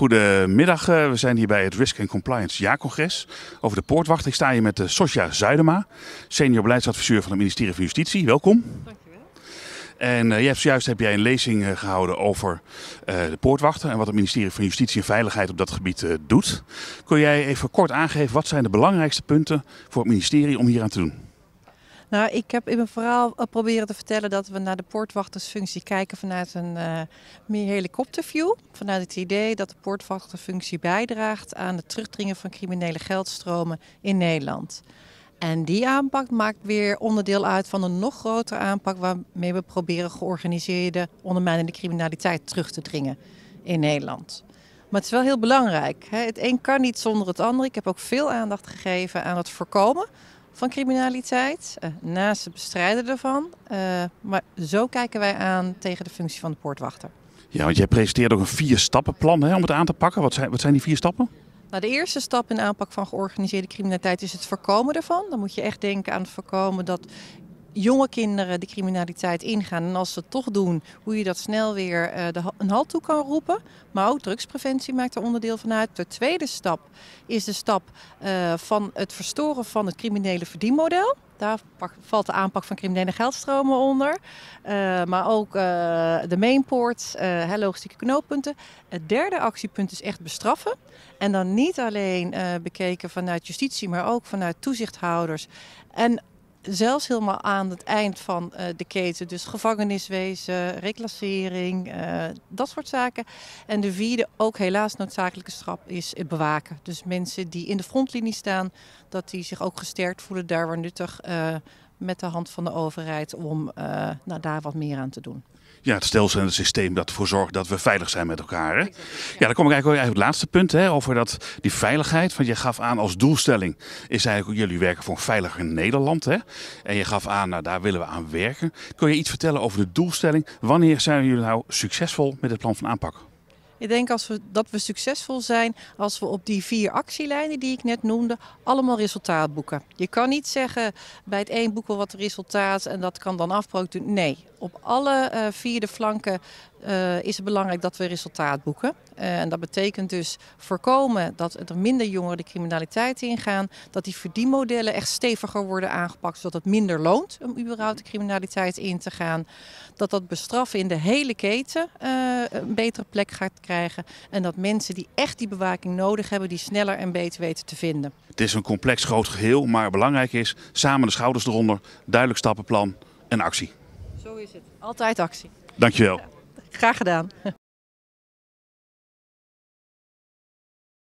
Goedemiddag, eh, we zijn hier bij het Risk and Compliance jaarcongres. Over de poortwacht. Ik sta hier met eh, Sosja Zuidema, senior beleidsadviseur van het ministerie van Justitie. Welkom. Dankjewel. En uh, zojuist heb jij een lezing gehouden over de poortwachten en wat het ministerie van Justitie en Veiligheid op dat gebied doet. Kun jij even kort aangeven wat zijn de belangrijkste punten voor het ministerie om hier aan te doen? Nou, ik heb in mijn verhaal eh, proberen te vertellen dat we naar de poortwachtersfunctie kijken vanuit een eh, meer helikopterview. Vanuit het idee dat de poortwachtersfunctie bijdraagt aan het terugdringen van criminele geldstromen in Nederland. En die aanpak maakt weer onderdeel uit van een nog grotere aanpak waarmee we proberen georganiseerde ondermijnende criminaliteit terug te dringen in Nederland. Maar het is wel heel belangrijk. Het een kan niet zonder het ander. Ik heb ook veel aandacht gegeven aan het voorkomen van criminaliteit, eh, naast het bestrijden ervan. Eh, maar zo kijken wij aan tegen de functie van de poortwachter. Ja, want jij presenteert ook een vier-stappen-plan om het aan te pakken. Wat zijn, wat zijn die vier stappen? Nou, de eerste stap in de aanpak van georganiseerde criminaliteit is het voorkomen ervan. Dan moet je echt denken aan het voorkomen dat jonge kinderen de criminaliteit ingaan. En als ze het toch doen, hoe je dat snel weer uh, een halt toe kan roepen. Maar ook drugspreventie maakt er onderdeel van uit. De tweede stap is de stap eh, van het verstoren van het criminele verdienmodel. Daar valt de aanpak van criminele geldstromen onder. Eh, maar ook de mainports, logistieke knooppunten. Het derde actiepunt is echt bestraffen. En dan niet alleen bekeken vanuit justitie, maar ook vanuit toezichthouders. En zelfs helemaal aan het eind van eh, de keten. Dus gevangeniswezen, reclassering, eh, dat soort zaken. En de vierde, ook helaas noodzakelijke straf, is het bewaken. Dus mensen die in de frontlinie staan, dat die zich ook gesterkt voelen daar waar nuttig. Eh, met de hand van de overheid om eh, nou, daar wat meer aan te doen. Ja, het stelsel en het systeem dat ervoor zorgt dat we veilig zijn met elkaar. Hè? Ja, dan kom ik eigenlijk ook op het laatste punt hè, over dat, die veiligheid. Want je gaf aan als doelstelling is eigenlijk jullie werken voor een veiliger Nederland. Hè? En je gaf aan, nou daar willen we aan werken. Kun je iets vertellen over de doelstelling? Wanneer zijn jullie nou succesvol met het plan van aanpak? Ik denk als we, dat we succesvol zijn als we op die vier actielijnen die ik net noemde, allemaal resultaat boeken. Je kan niet zeggen bij het één boeken wat resultaat en dat kan dan afbroken. Nee, op alle uh, eh, vier flanken eh, is het belangrijk dat we resultaat boeken. Eh, en dat betekent dus voorkomen dat er minder jongeren de criminaliteit ingaan. Dat die verdienmodellen echt steviger worden aangepakt. Zodat het minder loont om überhaupt de criminaliteit in te gaan. Dat dat bestraffen in de hele keten een betere plek gaat krijgen krijgen. En dat mensen die echt die bewaking nodig hebben, die sneller en beter weten te vinden. Het is een complex groot geheel, maar belangrijk is samen de schouders eronder, duidelijk stappenplan en actie. Zo is het. Altijd actie. Dankjewel. graag gedaan.